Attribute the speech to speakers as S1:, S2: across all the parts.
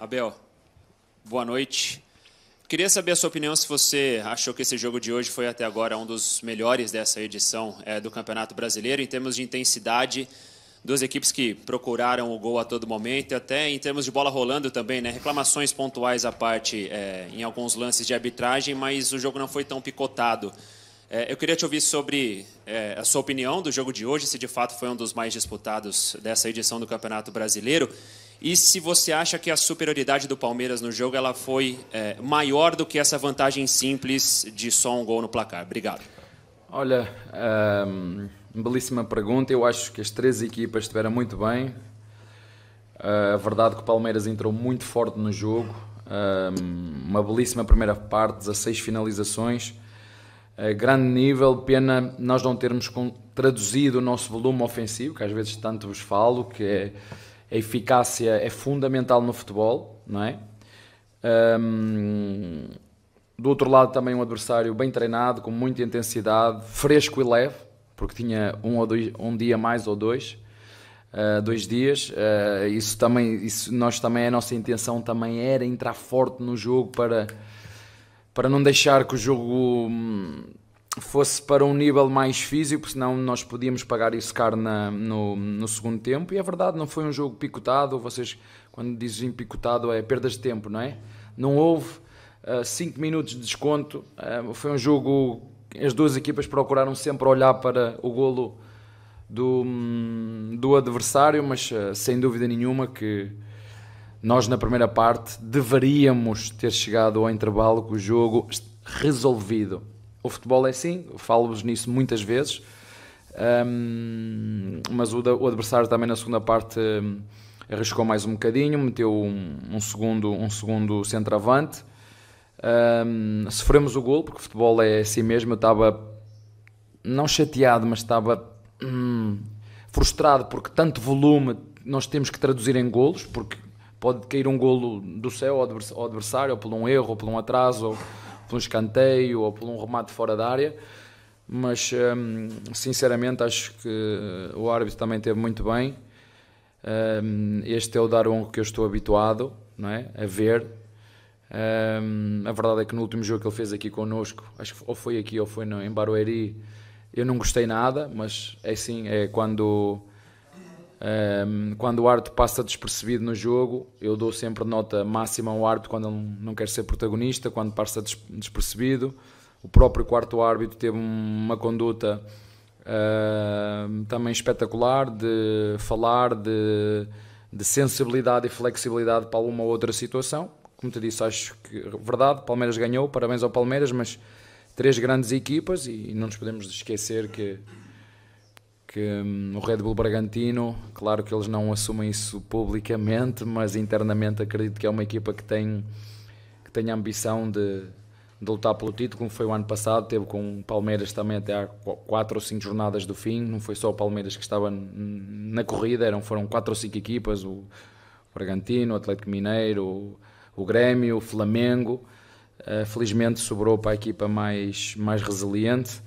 S1: Abel, boa noite. Queria saber a sua opinião se você achou que esse jogo de hoje foi até agora um dos melhores dessa edição é, do Campeonato Brasileiro, em termos de intensidade, duas equipes que procuraram o gol a todo momento, até em termos de bola rolando também, né? Reclamações pontuais à parte é, em alguns lances de arbitragem, mas o jogo não foi tão picotado. É, eu queria te ouvir sobre é, a sua opinião do jogo de hoje, se de fato foi um dos mais disputados dessa edição do Campeonato Brasileiro e se você acha que a superioridade do Palmeiras no jogo ela foi é, maior do que essa vantagem simples de só um gol no placar. Obrigado. Olha, um, ehm, belíssima pergunta. Eu acho que as três equipas estiveram muito bem. Uh, a verdade é que o Palmeiras entrou muito forte no jogo. Um, ehm, uma belíssima primeira parte, 16 finalizações. Uh, grande nível, pena nós não termos traduzido o nosso volume ofensivo, que às vezes tanto vos falo, que é a eficácia é fundamental no futebol, não é? Um, do outro lado, também um adversário bem treinado, com muita intensidade, fresco e leve, porque tinha um, ou dois, um dia mais ou dois, uh, dois dias. Uh, isso também, isso, nós também, a nossa intenção também era entrar forte no jogo para, para não deixar que o jogo hum, fosse para um nível mais físico, senão nós podíamos pagar isso caro na, no, no, segundo tempo. E é verdade, não foi um jogo picotado. Vocês, quando dizem picotado, é perdas de tempo, não é? Não houve 5 uh, ah, minutos de desconto. Uh, foi um jogo. As duas equipas procuraram sempre olhar para o golo do, do adversário, mas uh, sem dúvida nenhuma que nós, na primeira parte, deveríamos ter chegado ao intervalo com o jogo resolvido o futebol é assim, falo-vos nisso muitas vezes, um, mas o, o, adversário também na segunda parte um, arriscou mais um bocadinho, meteu um, um segundo, um segundo centroavante. sofremos o gol, porque o futebol é assim mesmo. Eu estava não chateado, mas estava hum, frustrado porque tanto volume nós temos que traduzir em golos, porque pode cair um golo do céu ao adversário, ou por um erro, ou por um atraso. Ou por um escanteio ou por um remate fora da área. Mas hum, sinceramente acho que eh, o árbitro também esteve muito bem. Hum, este é o Daronco que eu estou habituado não é? a ver. Hum, a verdade é que no último jogo que ele fez aqui connosco, acho que ou foi aqui ou foi em Barueri, eu não gostei nada, mas é assim, é quando um, quando o árbitro passa despercebido no jogo, eu dou sempre nota máxima ao árbitro quando ele não quer ser protagonista, quando passa despercebido. O próprio quarto árbitro teve uma conduta uh, também espetacular de falar de, de, sensibilidade e flexibilidade para uma ou outra situação. Como te disse, acho que verdade, Palmeiras ganhou, parabéns ao Palmeiras, mas três grandes equipas e não nos podemos esquecer que que um, o Red Bull Bragantino, claro que eles não assumem isso publicamente, mas internamente acredito que é uma equipa que tem, que tem a ambição de, de lutar pelo título, como foi o ano passado, teve com o Palmeiras também até há 4 ou 5 jornadas do fim, não foi só o Palmeiras que estava na corrida, eram, foram 4 ou 5 equipas, o Bragantino, o Atlético Mineiro, o, o Grêmio, o Flamengo, uh, felizmente sobrou para a equipa mais, mais resiliente.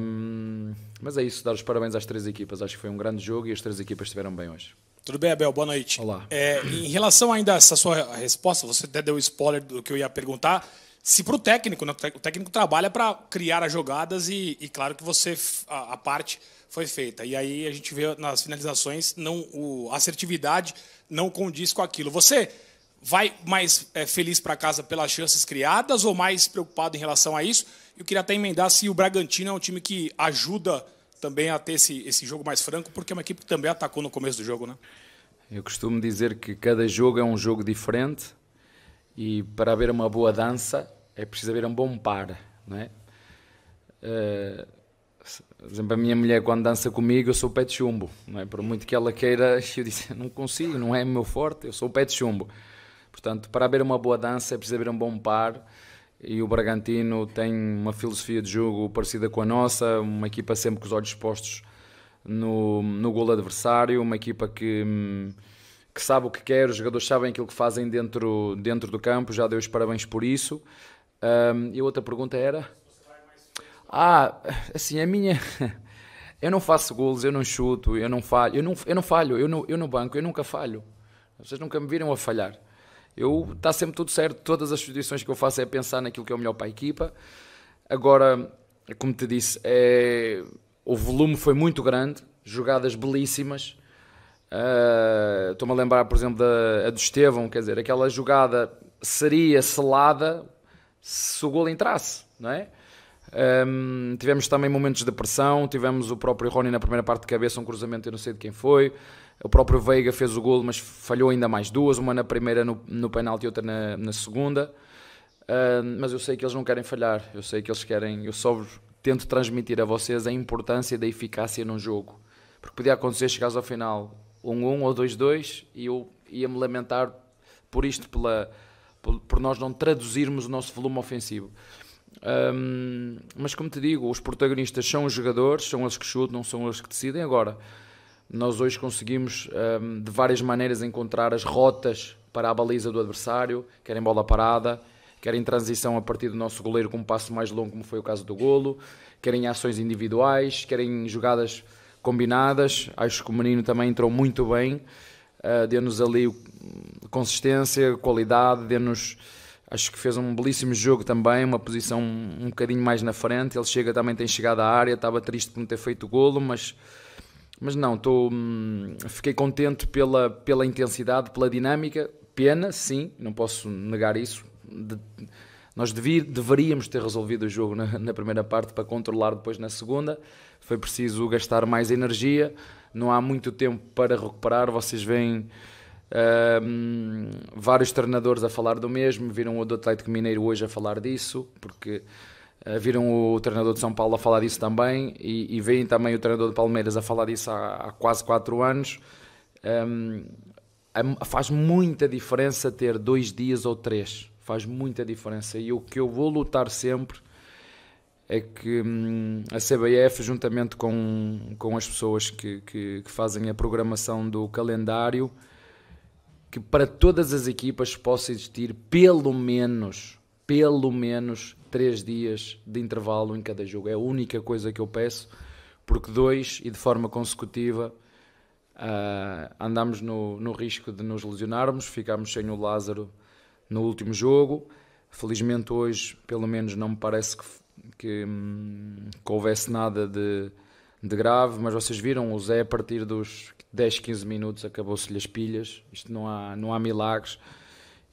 S1: Um, mas é isso, dar os parabéns às três equipas. Acho que foi um grande jogo e as três equipas estiveram bem hoje. Tudo bem, Abel? Boa noite. Olá. É, em relação ainda a essa sua resposta, você até deu spoiler do que eu ia perguntar. Se para o técnico, né? o técnico trabalha para criar as jogadas e, e claro que você, a, a, parte foi feita. E aí a gente vê nas finalizações não a assertividade não condiz com aquilo. Você vai mais é, feliz para casa pelas chances criadas ou mais preocupado em relação a isso? Eu queria até emendar se o Bragantino é um time que ajuda também a ter esse, esse jogo mais franco, porque é uma equipe que também atacou no começo do jogo, né? Eu costumo dizer que cada jogo é um jogo diferente e para haver uma boa dança é preciso haver um bom par, não é? Uh, por exemplo, a minha mulher quando dança comigo eu sou pé de chumbo, não é? Por muito que ela queira, eu disse, não consigo, não é meu forte, eu sou pé de chumbo. Portanto, para haver uma boa dança é preciso haver um bom par e o Bragantino tem uma filosofia de jogo parecida com a nossa, uma equipa sempre com os olhos postos no, no golo adversário, uma equipa que, que sabe o que quer, os jogadores sabem aquilo que fazem dentro, dentro do campo, já dei os parabéns por isso. Um, e a outra pergunta era? Ah, assim, a minha... Eu não faço golos, eu não chuto, eu não falho, eu não, eu não falho, eu no eu banco, eu nunca falho. Vocês nunca me viram a falhar. Eu está sempre tudo certo, todas as sugestões que eu faço é pensar naquilo que é o melhor para a equipa. Agora, como te disse, é, o volume foi muito grande, jogadas belíssimas. Estou-me ah, a lembrar, por exemplo, da do Estevão, quer dizer, aquela jogada seria selada se o gol entrasse, não é? Um, tivemos também momentos de pressão, tivemos o próprio Rony na primeira parte de cabeça, um cruzamento eu não sei de quem foi. O próprio Veiga fez o golo, mas falhou ainda mais duas, uma na primeira no, no penalti e outra na, na segunda. Uh, mas eu sei que eles não querem falhar, eu sei que eles querem. Eu só tento transmitir a vocês a importância da eficácia num jogo, porque podia acontecer chegares ao final 1-1 um, um, ou 2-2 e eu ia-me lamentar por isto, pela, por, por, nós não traduzirmos o nosso volume ofensivo. Um, ah, mas como te digo, os protagonistas são os jogadores, são eles que chutam, não são eles que decidem. Agora, nós hoje conseguimos, um, de várias maneiras, encontrar as rotas para a baliza do adversário, quer em bola parada, quer em transição a partir do nosso goleiro com um passo mais longo, como foi o caso do golo, quer em ações individuais, quer em jogadas combinadas. Acho que o menino também entrou muito bem, uh, deu-nos ali consistência, qualidade, deu-nos. Acho que fez um belíssimo jogo também, uma posição um bocadinho mais na frente. Ele chega também, tem chegado à área, estava triste por não ter feito o golo, mas mas não, hum, fiquei contente pela, pela intensidade, pela dinâmica. Pena, sim, não posso negar isso. De, nós deveríamos ter resolvido o jogo na, na, primeira parte para controlar depois na segunda. Foi preciso gastar mais energia. Não há muito tempo para recuperar. Vocês veem hum, vários treinadores a falar do mesmo. Viram o do Atlético Mineiro hoje a falar disso, porque eh, viram o treinador de São Paulo a falar disso também e, e veem também o treinador de Palmeiras a falar disso há, há quase 4 anos. Um, ehm, faz muita diferença ter dois dias ou três, faz muita diferença. E o que eu vou lutar sempre é que hum, a CBF, juntamente com, com as pessoas que, que, que fazem a programação do calendário, que para todas as equipas possa existir pelo menos, pelo menos três dias de intervalo em cada jogo. É a única coisa que eu peço, porque dois e de forma consecutiva uh, andamos no, no risco de nos lesionarmos, ficámos sem o Lázaro no último jogo. Felizmente hoje, pelo menos, não me parece que, que, hum, que houvesse nada de, de grave, mas vocês viram, o Zé a partir dos 10, 15 minutos acabou-se-lhe as pilhas, isto não há, não há milagres.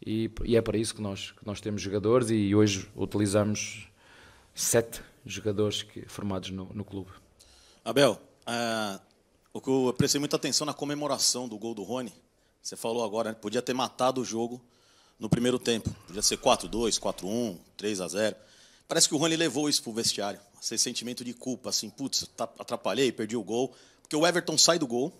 S1: E, e é para isso que nós, que nós temos jogadores e hoje utilizamos sete jogadores que, formados no, no clube. Abel, uh, o que eu prestei muita atenção na comemoração do gol do Rony, você falou agora, né? podia ter matado o jogo no primeiro tempo. Podia ser 4-2, 4-1, 3-0. Parece que o Rony levou isso para o vestiário. Esse sentimento de culpa, assim, putz, tá, atrapalhei, perdi o gol. Porque o Everton sai do gol,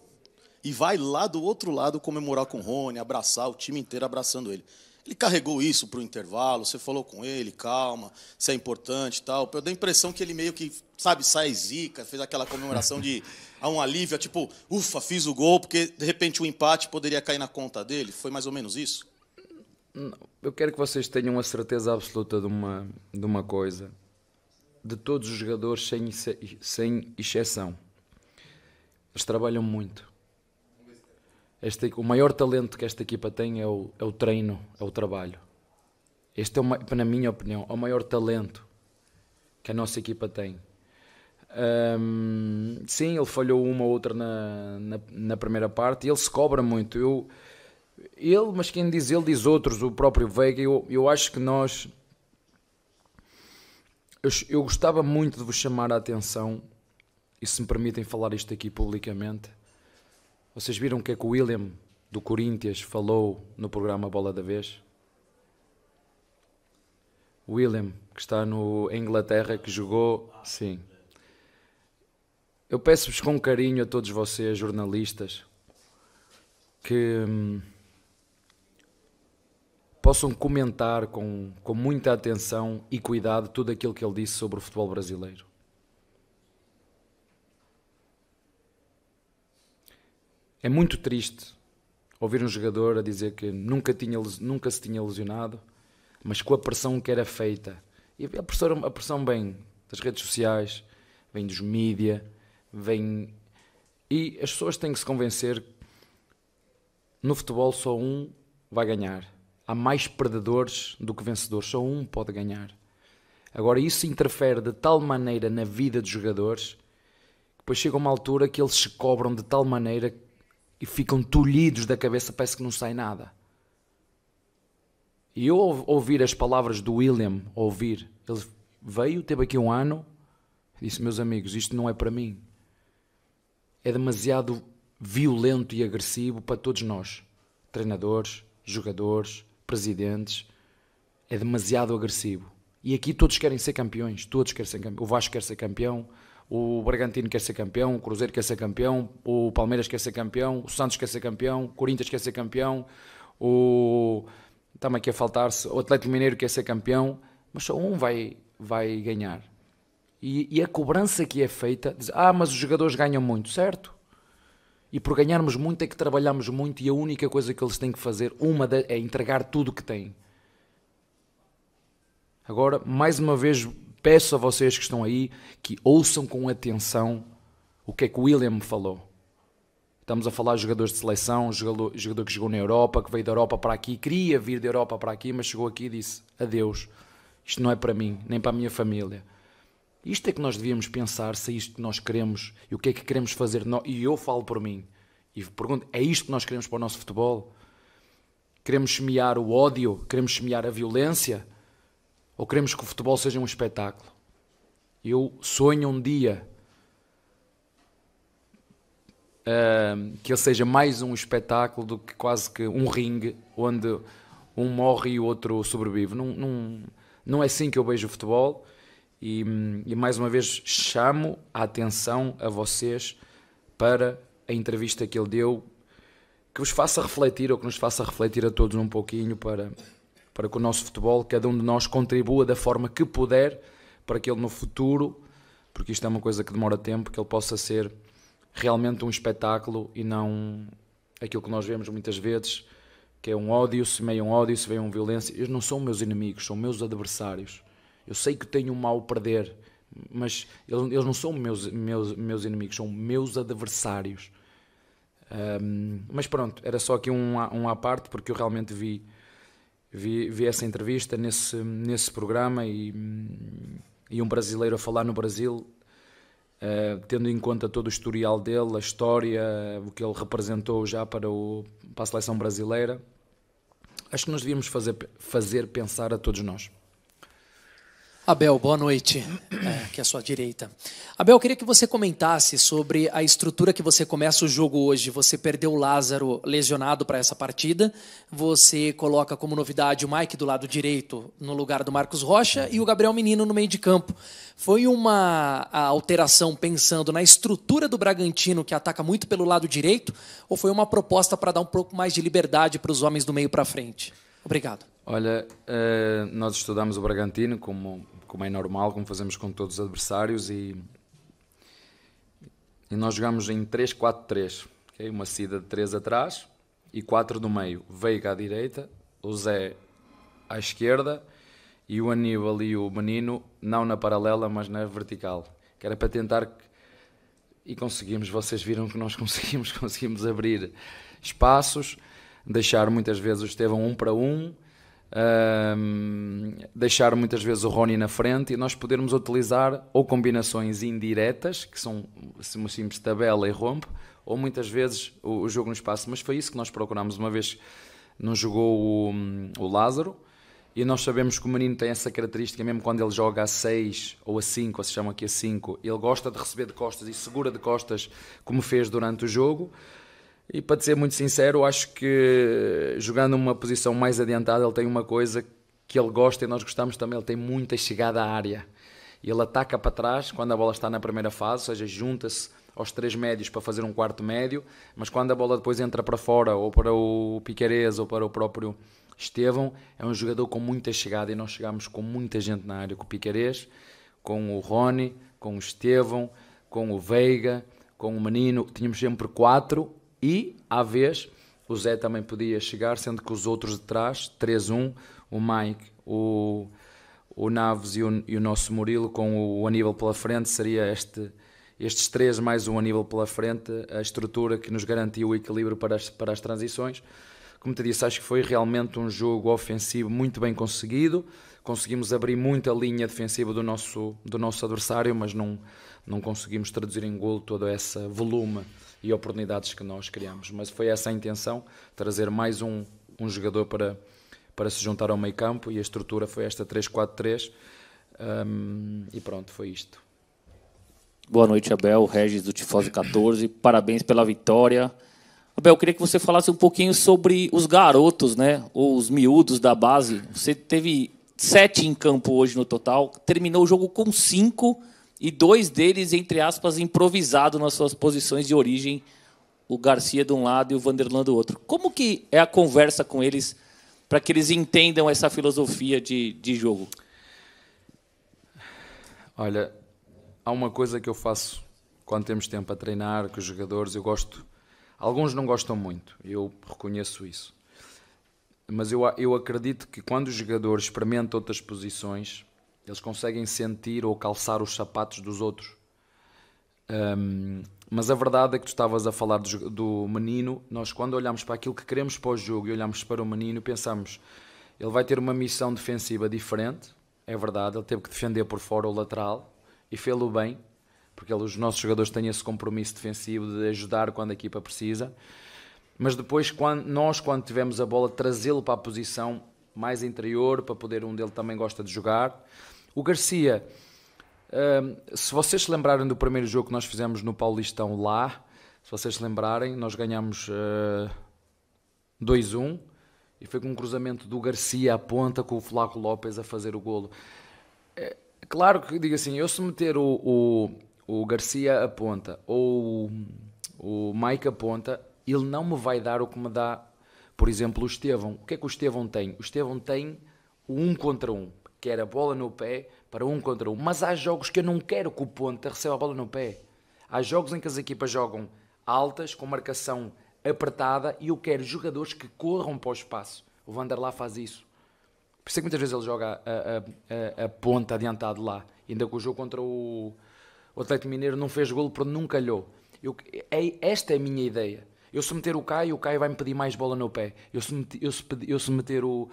S1: e vai lá do outro lado comemorar com o Rony, abraçar o time inteiro abraçando ele. Ele carregou isso para o intervalo, você falou com ele, calma, isso é importante e tal. Eu dei a impressão que ele meio que, sabe, sai zica, fez aquela comemoração de a um alívio, é tipo, ufa, fiz o gol, porque de repente o um empate poderia cair na conta dele. Foi mais ou menos isso? Eu quero que vocês tenham a certeza absoluta de uma, de uma coisa. De todos os jogadores, sem, sem exceção, eles trabalham muito este, o maior talento que esta equipa tem é o, é o treino, é o trabalho. Este é, uma, na minha opinião, é o maior talento que a nossa equipa tem. Um, sim, ele falhou uma ou outra na, na, na, primeira parte. e Ele se cobra muito. Eu, ele, mas quem diz ele, diz outros. O próprio Veiga. Eu, eu acho que nós. Eu, eu gostava muito de vos chamar a atenção. E se me permitem falar isto aqui publicamente vocês viram o que é que o William do Corinthians falou no programa Bola da Vez? William, que está no, em Inglaterra, que jogou. Sim. Eu peço-vos com carinho a todos vocês, jornalistas, que hum, possam comentar com, com muita atenção e cuidado tudo aquilo que ele disse sobre o futebol brasileiro. É muito triste ouvir um jogador a dizer que nunca, tinha, nunca se tinha lesionado, mas com a pressão que era feita. E a pressão, a pressão vem das redes sociais, vem dos mídia, vem. E as pessoas têm que se convencer no futebol só um vai ganhar. Há mais perdedores do que vencedores, só um pode ganhar. Agora, isso interfere de tal maneira na vida dos jogadores que depois chega uma altura que eles se cobram de tal maneira que e ficam tolhidos da cabeça, parece que não sai nada. E eu ouvir as palavras do William, ouvir, ele veio, teve aqui um ano, disse: Meus amigos, isto não é para mim. É demasiado violento e agressivo para todos nós, treinadores, jogadores, presidentes. É demasiado agressivo. E aqui todos querem ser campeões, todos querem ser campeões. O Vasco quer ser campeão, o Bragantino quer ser campeão, o Cruzeiro quer ser campeão, o Palmeiras quer ser campeão, o Santos quer ser campeão, o Corinthians quer ser campeão, o está-me aqui a faltar-se, o Atlético Mineiro quer ser campeão, mas só um vai, vai ganhar. E, e a cobrança que é feita, diz, ah, mas os jogadores ganham muito, certo? E por ganharmos muito é que trabalhamos muito e a única coisa que eles têm que fazer, uma é entregar tudo o que têm. Agora, mais uma vez, peço a vocês que estão aí que ouçam com atenção o que é que o William falou. Estamos a falar de jogadores de seleção, jogador, jogador que jogou na Europa, que veio da Europa para aqui, queria vir da Europa para aqui, mas chegou aqui e disse adeus. Isto não é para mim, nem para a minha família. Isto é que nós devíamos pensar se é isto que nós queremos e o que é que queremos fazer. E eu falo por mim e pergunto: é isto que nós queremos para o nosso futebol? Queremos semear o ódio? Queremos semear a violência? Ou queremos que o futebol seja um espetáculo? Eu sonho um dia uh, que ele seja mais um espetáculo do que quase que um ringue onde um morre e o outro sobrevive. Não, não, não é assim que eu vejo o futebol. E, e, mais uma vez chamo a atenção a vocês para a entrevista que ele deu, que vos faça refletir ou que nos faça refletir a todos um pouquinho para para que o nosso futebol, cada um de nós, contribua da forma que puder para que ele no futuro, porque isto é uma coisa que demora tempo, que ele possa ser realmente um espetáculo e não aquilo que nós vemos muitas vezes, que é um ódio, semeiam um ódio, semeiam violência. Eles não são meus inimigos, são meus adversários. Eu sei que tenho um mal perder, mas eles, não são meus, meus, meus inimigos, são meus adversários. Um, mas pronto, era só aqui um, um à parte, porque eu realmente vi vi, vi essa entrevista nesse, nesse programa e, e um brasileiro a falar no Brasil, uh, tendo em conta todo o historial dele, a história, o que ele representou já para, o, para a seleção brasileira, acho que nós devíamos fazer, fazer pensar a todos nós. Abel, boa noite. É, aqui à sua direita. Abel, eu queria que você comentasse sobre a estrutura que você começa o jogo hoje. Você perdeu o Lázaro lesionado para essa partida. Você coloca como novidade o Mike do lado direito no lugar do Marcos Rocha e o Gabriel Menino no meio de campo. Foi uma alteração pensando na estrutura do Bragantino, que ataca muito pelo lado direito, ou foi uma proposta para dar um pouco mais de liberdade para os homens do meio para frente? Obrigado. Olha, eh, nós estudamos o Bragantino como como é normal, como fazemos com todos os adversários, e, e nós jogamos em 3-4-3, okay? uma saída de 3 atrás e 4 do meio, Veiga à direita, o Zé à esquerda e o Aníbal e o Menino, não na paralela, mas na vertical, que era para tentar e conseguimos, vocês viram que nós conseguimos, conseguimos abrir espaços, deixar muitas vezes o Estevão um para um, um, deixar muitas vezes o Rony na frente e nós podermos utilizar ou combinações indiretas, que são simples tabela e rompe, ou muitas vezes o, o, jogo no espaço. Mas foi isso que nós procurámos. Uma vez não jogou o, o Lázaro e nós sabemos que o menino tem essa característica, mesmo quando ele joga a 6 ou a 5, ou se chama aqui a 5, ele gosta de receber de costas e segura de costas, como fez durante o jogo. E para ser muito sincero, acho que jogando numa posição mais adiantada, ele tem uma coisa que ele gosta e nós gostamos também, ele tem muita chegada à área. Ele ataca para trás quando a bola está na primeira fase, ou seja, junta-se aos três médios para fazer um quarto médio, mas quando a bola depois entra para fora, ou para o Piqueires ou para o próprio Estevão, é um jogador com muita chegada e nós chegamos com muita gente na área, com o Piqueires com o Rony, com o Estevão, com o Veiga, com o Menino, tínhamos sempre quatro e, à vez, o Zé também podia chegar, sendo que os outros de trás, 3-1, o Mike, o, o Naves e o, e o, nosso Murilo, com o Aníbal pela frente, seria este, estes três mais um Aníbal pela frente, a estrutura que nos garantia o equilíbrio para as, para as transições. Como te disse, acho que foi realmente um jogo ofensivo muito bem conseguido. Conseguimos abrir muito a linha defensiva do nosso, do nosso adversário, mas não não conseguimos traduzir em golo todo esse volume e oportunidades que nós criamos. Mas foi essa a intenção, trazer mais um, um jogador para, para se juntar ao meio campo e a estrutura foi esta 3-4-3 um, e pronto, foi isto. Boa noite, Abel, Regis do Tifose 14, parabéns pela vitória. Abel, eu queria que você falasse um pouquinho sobre os garotos, né? Ou os miúdos da base. Você teve sete em campo hoje no total, terminou o jogo com cinco e dois deles, entre aspas, improvisado nas suas posições de origem, o Garcia de um lado e o Vanderlan do outro. Como que é a conversa com eles para que eles entendam essa filosofia de, de jogo? Olha, há uma coisa que eu faço quando temos tempo a treinar, que os jogadores, eu gosto... Alguns não gostam muito, eu reconheço isso. Mas eu, eu acredito que quando os jogadores experimentam outras posições, eles conseguem sentir ou calçar os sapatos dos outros. Um, mas a verdade é que tu estavas a falar do, do, menino. Nós, quando olhamos para aquilo que queremos para o jogo e olhamos para o menino, pensamos ele vai ter uma missão defensiva diferente. É verdade, ele teve que defender por fora o lateral e fê-lo bem, porque ele, os nossos jogadores têm esse compromisso defensivo de ajudar quando a equipa precisa. Mas depois, quando, nós, quando tivemos a bola, trazê-lo para a posição mais interior, para poder um dele também gosta de jogar. O Garcia, hum, se vocês se lembrarem do primeiro jogo que nós fizemos no Paulistão lá, se vocês se lembrarem, nós ganhamos uh, hum, 2-1 e foi com um cruzamento do Garcia à ponta com o Flávio Lopes a fazer o golo. É, claro que, digo assim, eu se meter o, o, o Garcia à ponta ou o, o Mike à ponta, ele não me vai dar o que me dá, por exemplo, o Estevão. O que é que o Estevão tem? O Estevão tem o um contra um que era bola no pé para um contra um. Mas há jogos que eu não quero que o ponta receba a bola no pé. Há jogos em que as equipas jogam altas, com marcação apertada, e eu quero jogadores que corram para o espaço. O Vanderlá faz isso. Por isso é que muitas vezes ele joga a, a, a, a ponta adiantado lá. Ainda que o jogo contra o, o Atlético Mineiro não fez golo porque nunca calhou. Eu, é, esta é a minha ideia. Eu se meter o Caio, o Caio vai me pedir mais bola no pé. Eu se, eu se, eu se meter o,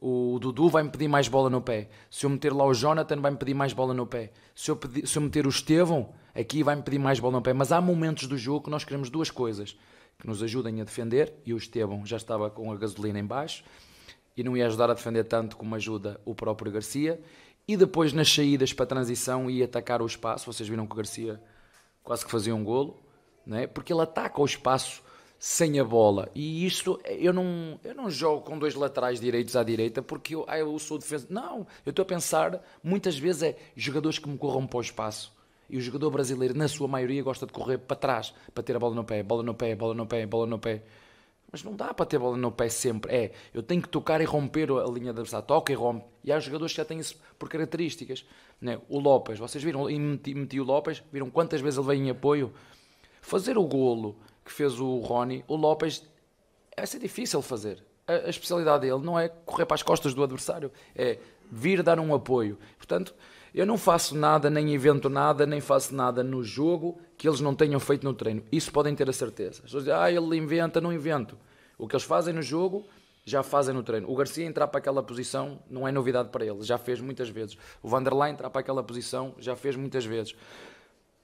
S1: o Dudu vai-me pedir mais bola no pé. Se eu meter lá o Jonathan, vai-me pedir mais bola no pé. Se eu, se eu meter o Estevão, aqui vai-me pedir mais bola no pé. Mas há momentos do jogo que nós queremos duas coisas. Que nos ajudem a defender, e o Estevão já estava com a gasolina em baixo, e não ia ajudar a defender tanto como ajuda o próprio Garcia. E depois nas saídas para a transição e atacar o espaço, vocês viram que o Garcia quase que fazia um golo, não é? porque ele ataca o espaço sem a bola. E isto, eu não, eu não jogo com dois laterais direitos à direita porque eu, ah, eu sou defesa. Não, eu estou a pensar, muitas vezes, é jogadores que me corram para o espaço. E o jogador brasileiro, na sua maioria, gosta de correr para trás, para ter a bola no pé, bola no pé, bola no pé, bola no pé. Mas não dá para ter bola no pé sempre. É, eu tenho que tocar e romper a linha da adversário. Toca e rompe. E há jogadores que já têm isso por características. Né? O Lopes, vocês viram, e meti, meti o Lopes, viram quantas vezes ele vem em apoio? Fazer o golo que fez o Rony, o Lopes é ser difícil fazer. A, a especialidade dele não é correr para as costas do adversário, é vir dar um apoio. Portanto, eu não faço nada, nem invento nada, nem faço nada no jogo que eles não tenham feito no treino. Isso podem ter a certeza. As dizem, ah, ele inventa, não invento. O que eles fazem no jogo, já fazem no treino. O Garcia entrar para aquela posição não é novidade para ele, já fez muitas vezes. O Vanderlei entrar para aquela posição já fez muitas vezes.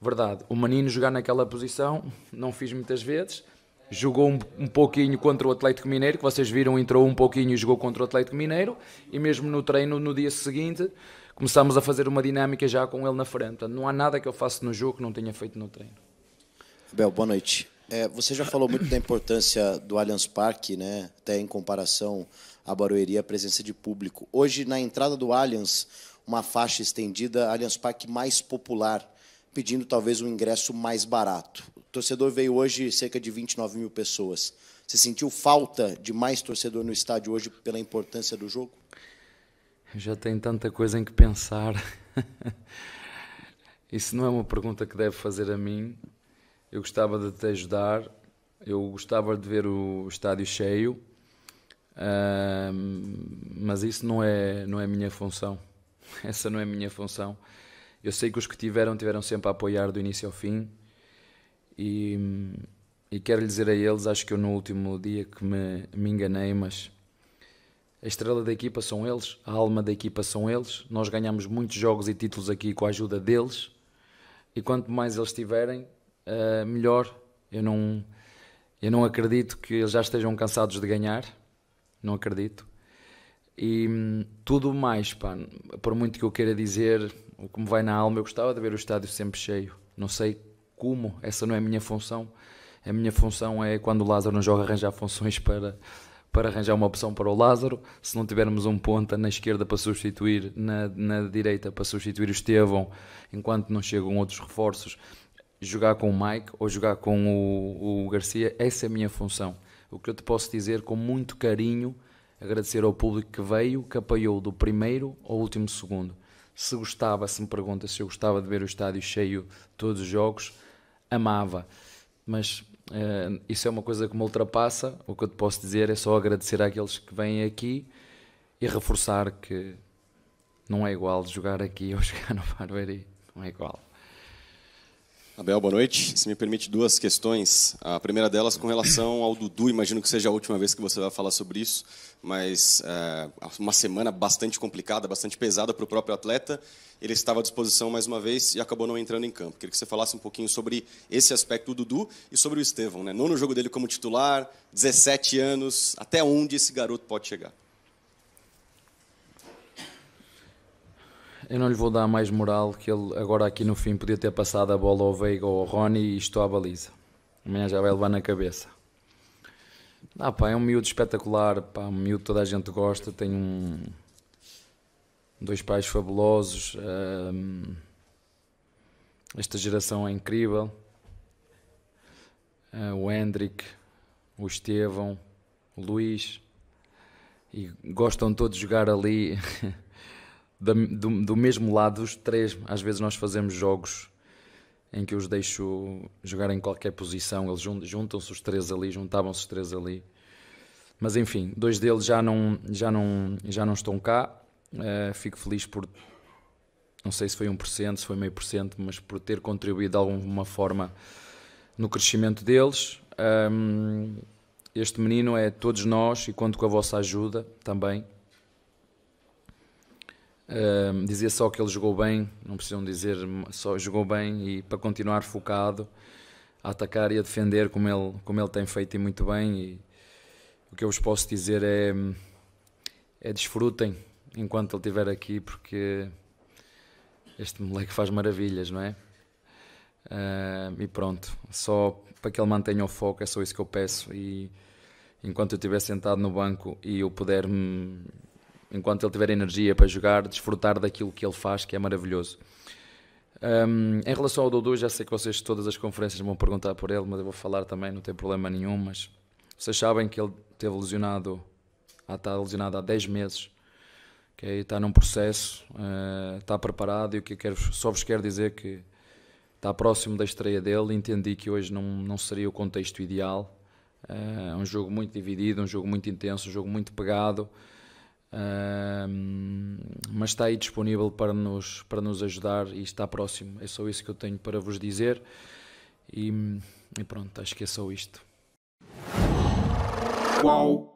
S1: Verdade. O Manino jogar naquela posição, não fiz muitas vezes. Jogou um, um pouquinho contra o Atlético Mineiro, que vocês viram, entrou um pouquinho e jogou contra o Atlético Mineiro. E mesmo no treino, no dia seguinte, começámos a fazer uma dinâmica já com ele na frente. Portanto, não há nada que eu faça no jogo que não tenha feito no treino. Bel, boa noite. É, você já falou muito da importância do Allianz Parque, né? até em comparação à Barueri, a presença de público. Hoje, na entrada do Allianz, uma faixa estendida, Allianz Parque mais popular pedindo talvez um ingresso mais barato. O torcedor veio hoje cerca de 29 mil pessoas. Você sentiu falta de mais torcedor no estádio hoje pela importância do jogo? Já tem tanta coisa em que pensar. Isso não é uma pergunta que deve fazer a mim. Eu gostava de te ajudar. Eu gostava de ver o estádio cheio. Uh, mas isso não é, não é minha função. Essa não é minha função eu sei que os que tiveram, tiveram sempre a apoiar do início ao fim. E, e quero lhe dizer a eles, acho que eu no último dia que me, me enganei, mas a estrela da equipa são eles, a alma da equipa são eles. Nós ganhamos muitos jogos e títulos aqui com a ajuda deles. E quanto mais eles tiverem, eh, melhor. Eu não, eu não acredito que eles já estejam cansados de ganhar. Não acredito. E hum, tudo mais, pá, por muito que eu queira dizer, o que me vai na alma. Eu gostava de ver o estádio sempre cheio. Não sei como, essa não é a minha função. A minha função é, quando o Lázaro não joga, arranjar funções para, para arranjar uma opção para o Lázaro. Se não tivermos um ponta na esquerda para substituir, na, na direita para substituir o Estevão, enquanto não chegam outros reforços, jogar com o Mike ou jogar com o, o Garcia, essa é a minha função. O que eu te posso dizer com muito carinho, agradecer ao público que veio, que apoiou do primeiro ao último segundo se gostava, se me pergunta se eu gostava de ver o estádio cheio todos os jogos, amava. Mas uh, isso é uma coisa que me ultrapassa. O que eu te posso dizer é só agradecer àqueles que vêm aqui e reforçar que não é igual jogar aqui ou jogar no Barberi. Não é igual. Abel, boa noite. Se me permite duas questões. A primeira delas com relação ao Dudu. Imagino que seja a última vez que você vai falar sobre isso, mas é, uma semana bastante complicada, bastante pesada para o próprio atleta. Ele estava à disposição mais uma vez e acabou não entrando em campo. Queria que você falasse um pouquinho sobre esse aspecto do Dudu e sobre o Estevão. Né? Não no jogo dele como titular, 17 anos, até onde esse garoto pode chegar? Eu não lhe vou dar mais moral, que ele agora aqui no fim podia ter passado a bola ao Veiga ou ao Rony e estou à baliza. Amanhã já vai levar na cabeça. Ah pá, é um miúdo espetacular, pá, um miúdo toda a gente gosta, tem um... dois pais fabulosos, esta geração é incrível, ah, o Hendrick, o Estevão, o Luís, e gostam todos de jogar ali... da, do, do mesmo lado os três. Às vezes nós fazemos jogos em que os deixo jogar em qualquer posição. Eles juntam-se os três ali, juntavam-se os três ali. Mas enfim, dois deles já não, já não, já não estão cá. Uh, fico feliz por, não sei se foi 1%, se foi meio por cento, mas por ter contribuído de alguma forma no crescimento deles. Um, este menino é todos nós e conto com a vossa ajuda também dizia dizer só que ele jogou bem, não precisam dizer, só jogou bem e para continuar focado a atacar e a defender como ele, como ele tem feito e muito bem. E o que eu vos posso dizer é, é desfrutem enquanto ele estiver aqui, porque este moleque faz maravilhas, não é? e pronto, só para que ele mantenha o foco, é só isso que eu peço. E enquanto eu estiver sentado no banco e eu puder me enquanto ele tiver energia para jogar, desfrutar daquilo que ele faz, que é maravilhoso. Um, em relação ao Dudu, já sei que vocês todas as conferências vão perguntar por ele, mas eu vou falar também, não tem problema nenhum. Mas vocês sabem que ele teve lesionado, ah, está lesionado há 10 meses, okay? está num processo, uh, está preparado e o que eu quero, só vos quero dizer que está próximo da estreia dele. Entendi que hoje não, não seria o contexto ideal. Ah, é uh, um jogo muito dividido, um jogo muito intenso, um jogo muito pegado mas está aí disponível para nos, para nos ajudar e está próximo. É só isso que eu tenho para vos dizer. E, e pronto, acho que é só isto. Uau.